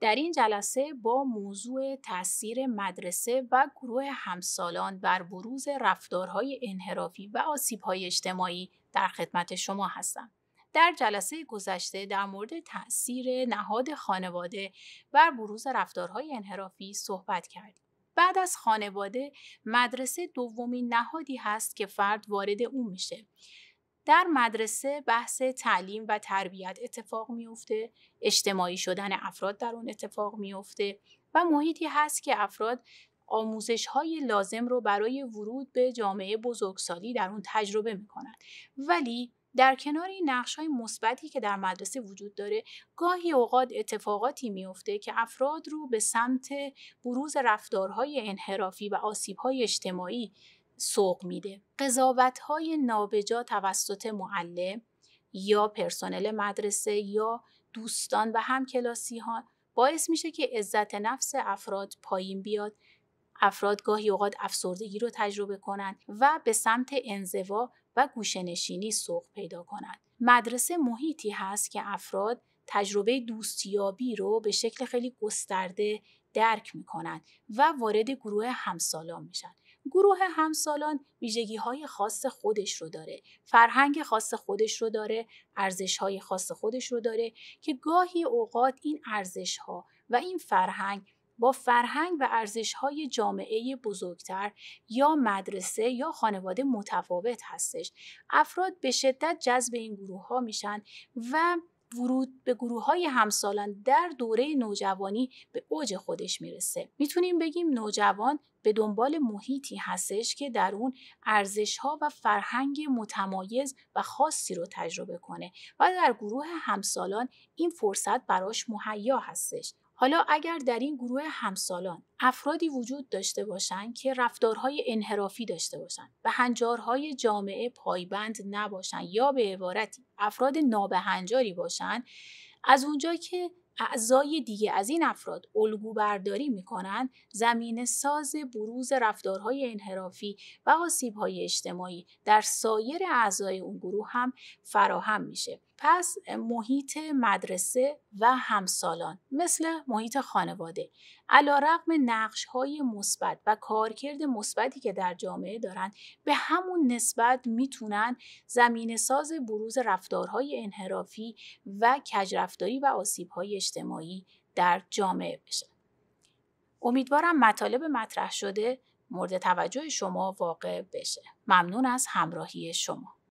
در این جلسه با موضوع تاثیر مدرسه و گروه همسالان بر بروز رفتارهای انحرافی و آسیبهای اجتماعی در خدمت شما هستم. در جلسه گذشته در مورد تاثیر نهاد خانواده بر بروز رفتارهای انحرافی صحبت کردیم. بعد از خانواده مدرسه دومی نهادی هست که فرد وارد اون میشه در مدرسه بحث تعلیم و تربیت اتفاق میفته اجتماعی شدن افراد در اون اتفاق میفته و محیطی هست که افراد آموزش های لازم رو برای ورود به جامعه بزرگسالی در اون تجربه میکنند ولی در کنار این نقش های مثبتی که در مدرسه وجود داره گاهی اوقات اتفاقاتی میافته که افراد رو به سمت بروز رفتارهای انحرافی و آسیبهای اجتماعی سوق میده قضاوت های نابجا توسط معلم یا پرسنل مدرسه یا دوستان و کلاسی ها باعث میشه که عزت نفس افراد پایین بیاد افراد گاهی اوقات افسردگی رو تجربه کنند و به سمت انزوا و گوشنشینی سوق پیدا کند. مدرسه محیطی هست که افراد تجربه دوستیابی رو به شکل خیلی گسترده درک می کنند و وارد گروه همسالان میشن. گروه همسالان ویژگی های خاص خودش رو داره فرهنگ خاص خودش رو داره ارزش های خاص خودش رو داره که گاهی اوقات این ارزش ها و این فرهنگ با فرهنگ و ارزشهای جامعه بزرگتر یا مدرسه یا خانواده متفاوت هستش افراد به شدت جذب این گروه ها میشن و ورود به گروه های همسالان در دوره نوجوانی به اوج خودش میرسه میتونیم بگیم نوجوان به دنبال محیطی هستش که در اون ارزش ها و فرهنگ متمایز و خاصی رو تجربه کنه و در گروه همسالان این فرصت براش مهیا هستش حالا اگر در این گروه همسالان افرادی وجود داشته باشند که رفتارهای انحرافی داشته باشند به هنجارهای جامعه پایبند نباشند یا به عبارتی افراد نابهنجاری باشند از اونجا که اعضای دیگه از این افراد الگو برداری میکنند زمین ساز بروز رفتارهای انحرافی و آسیبهای اجتماعی در سایر اعضای اون گروه هم فراهم میشه پس محیط مدرسه و همسالان مثل محیط خانواده علا رقم نقش های مثبت و کارکرد مثبتی که در جامعه دارند به همون نسبت میتونن زمین ساز بروز رفتارهای انحرافی و کجرفتاری و آسیب های اجتماعی در جامعه بشه. امیدوارم مطالب مطرح شده مورد توجه شما واقع بشه. ممنون از همراهی شما.